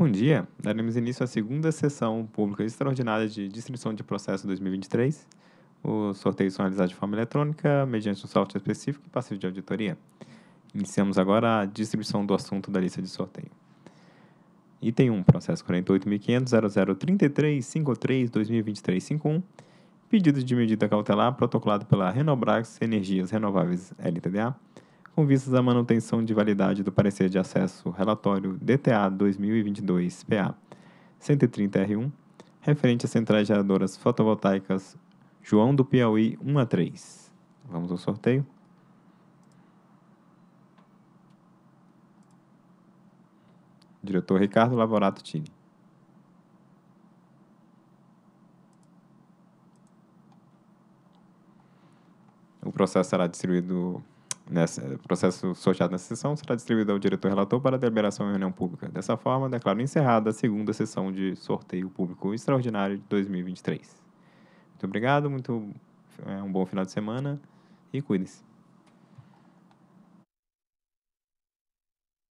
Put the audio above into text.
Bom dia, daremos início à segunda sessão pública extraordinária de distribuição de processo 2023. Os sorteios são realizados de forma eletrônica, mediante um software específico e passivo de auditoria. Iniciamos agora a distribuição do assunto da lista de sorteio. Item 1, processo 48.500.0033.53.2023.51, pedido de medida cautelar protocolado pela Renobrax Energias Renováveis LTDA, com vistas à manutenção de validade do parecer de acesso relatório DTA 2022-PA 130-R1, referente às centrais geradoras fotovoltaicas João do Piauí 1 a 3. Vamos ao sorteio. Diretor Ricardo Laborato Tini. O processo será distribuído Nesse processo sorteado nessa sessão será distribuído ao diretor relator para deliberação em reunião pública. Dessa forma, declaro encerrada a segunda sessão de sorteio público extraordinário de 2023. Muito obrigado, muito, é, um bom final de semana e cuide-se.